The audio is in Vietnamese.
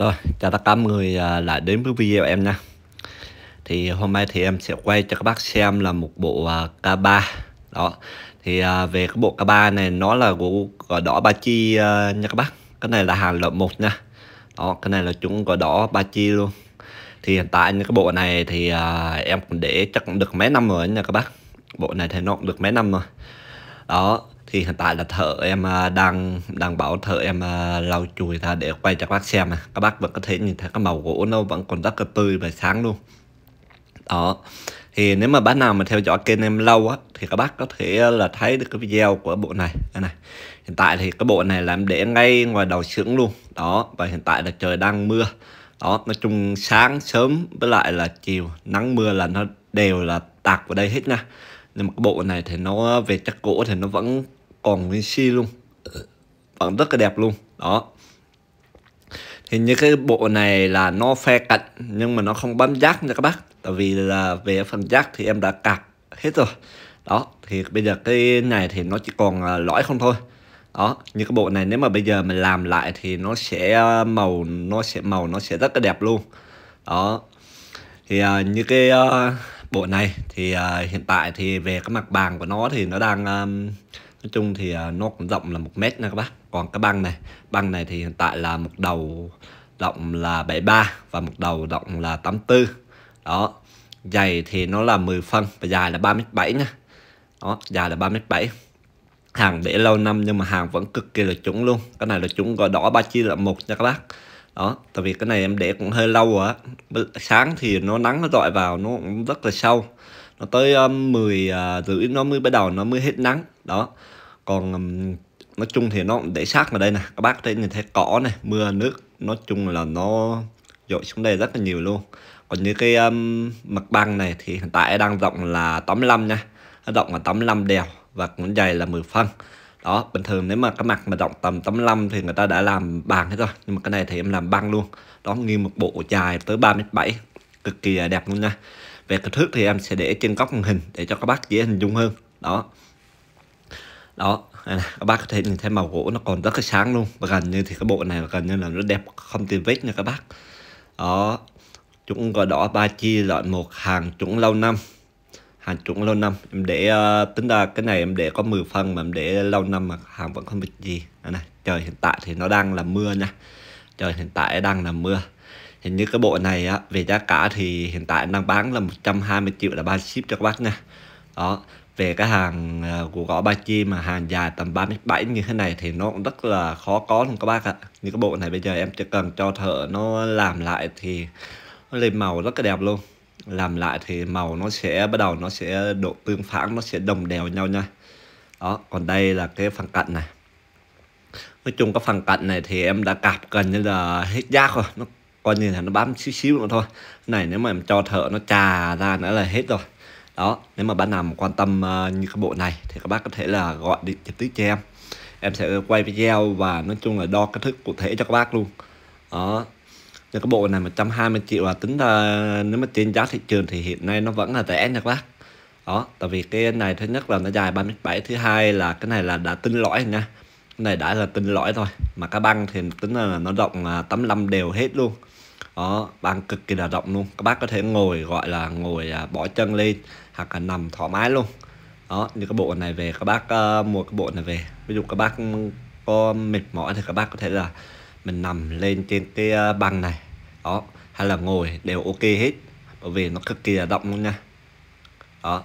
Rồi, chào tất cả mọi người lại à, đến với video em nha Thì hôm nay thì em sẽ quay cho các bác xem là một bộ à, K3 Đó, thì à, về cái bộ K3 này nó là của gò đỏ ba chi nha các bác Cái này là hàng loại 1 nha Đó, cái này là chúng gò đỏ ba chi luôn Thì hiện tại những cái bộ này thì em cũng để chắc cũng được mấy năm rồi nha các bác Bộ này thì nó cũng được mấy năm rồi Đó, thì hiện tại là thợ em à, đang đang bảo thợ em à, lau chùi ra để quay cho các bác xem các bác vẫn có thể nhìn thấy cái màu gỗ nó vẫn còn rất là tươi và sáng luôn đó thì nếu mà bác nào mà theo dõi kênh em lâu á thì các bác có thể à, là thấy được cái video của bộ này đây này hiện tại thì cái bộ này là em để ngay ngoài đầu xưởng luôn đó và hiện tại là trời đang mưa đó nói chung sáng sớm với lại là chiều nắng mưa là nó đều là tạc vào đây hết nha nhưng mà cái bộ này thì nó về chất gỗ thì nó vẫn còn nguyên si luôn vẫn rất là đẹp luôn đó thì như cái bộ này là nó phe cạnh nhưng mà nó không bám giác nha các bác tại vì là về phần giác thì em đã cạp hết rồi đó thì bây giờ cái này thì nó chỉ còn à, lõi không thôi đó như cái bộ này nếu mà bây giờ mình làm lại thì nó sẽ à, màu nó sẽ màu nó sẽ rất là đẹp luôn đó thì uh, như cái uh, bộ này thì uh, hiện tại thì về cái mặt bàn của nó thì nó đang um, nói chung thì à, nó cũng rộng là một mét nha các bác còn cái băng này băng này thì hiện tại là một đầu rộng là 73 và một đầu rộng là 84 đó dày thì nó là 10 phân và dài là 3 mét 7 nha đó dài là 3 mét 7 hàng để lâu năm nhưng mà hàng vẫn cực kỳ là chuẩn luôn cái này là chuẩn gọi đỏ ba chi là một nha các bác đó tại vì cái này em để cũng hơi lâu rồi á sáng thì nó nắng nó rọi vào nó cũng rất là sâu nó tới um, 10 uh, à, nó mới bắt đầu nó mới hết nắng đó còn um, nói chung thì nó để sát vào đây nè các bác thấy nhìn thấy cỏ này mưa nước nói chung là nó dội xuống đây rất là nhiều luôn còn như cái um, mặt băng này thì hiện tại đang rộng là 85 nha rộng là 85 đèo và cũng dày là 10 phân đó bình thường nếu mà cái mặt mà rộng tầm 85 thì người ta đã làm bàn hết rồi nhưng mà cái này thì em làm băng luôn đó nghiêng một bộ dài tới 37 cực kỳ đẹp luôn nha về kích thước thì em sẽ để trên góc màn hình để cho các bác dễ hình dung hơn đó đó các bác có thể nhìn thấy màu gỗ nó còn rất là sáng luôn và gần như thì cái bộ này gần như là nó đẹp không tìm vết nha các bác đó chúng gọi đỏ ba chi loại một hàng chuẩn lâu năm hàng chuẩn lâu năm em để uh, tính ra cái này em để có 10 phân mà em để lâu năm mà hàng vẫn không bị gì đây này trời hiện tại thì nó đang là mưa nha trời hiện tại đang là mưa hình như cái bộ này á, về giá cả thì hiện tại đang bán là 120 triệu là ba ship cho các bác nha đó về cái hàng à, của gõ ba chi mà hàng dài tầm 37 như thế này thì nó cũng rất là khó có luôn các bác ạ như cái bộ này bây giờ em chỉ cần cho thợ nó làm lại thì nó lên màu rất là đẹp luôn làm lại thì màu nó sẽ bắt đầu nó sẽ độ tương phản nó sẽ đồng đều nhau nha đó còn đây là cái phần cạnh này nói chung cái phần cạnh này thì em đã cạp gần như là hết giác rồi nó coi như là nó bám xíu xíu nữa thôi này nếu mà em cho thợ nó trà ra nữa là hết rồi đó nếu mà bạn nào mà quan tâm uh, như cái bộ này thì các bác có thể là gọi điện trực tiếp cho em em sẽ quay video và nói chung là đo kích thước cụ thể cho các bác luôn đó như cái bộ này 120 triệu là tính là nếu mà trên giá thị trường thì hiện nay nó vẫn là rẻ nha các bác đó tại vì cái này thứ nhất là nó dài 37 thứ hai là cái này là đã tinh lõi nha này đã là tính lõi thôi mà cái băng thì tính là nó rộng 85 đều hết luôn đó băng cực kỳ là rộng luôn các bác có thể ngồi gọi là ngồi à, bỏ chân lên hoặc là nằm thoải mái luôn đó như cái bộ này về các bác uh, mua cái bộ này về ví dụ các bác có mệt mỏi thì các bác có thể là mình nằm lên trên cái ờ, băng này đó hay là ngồi đều ok hết bởi vì nó cực kỳ là rộng luôn nha đó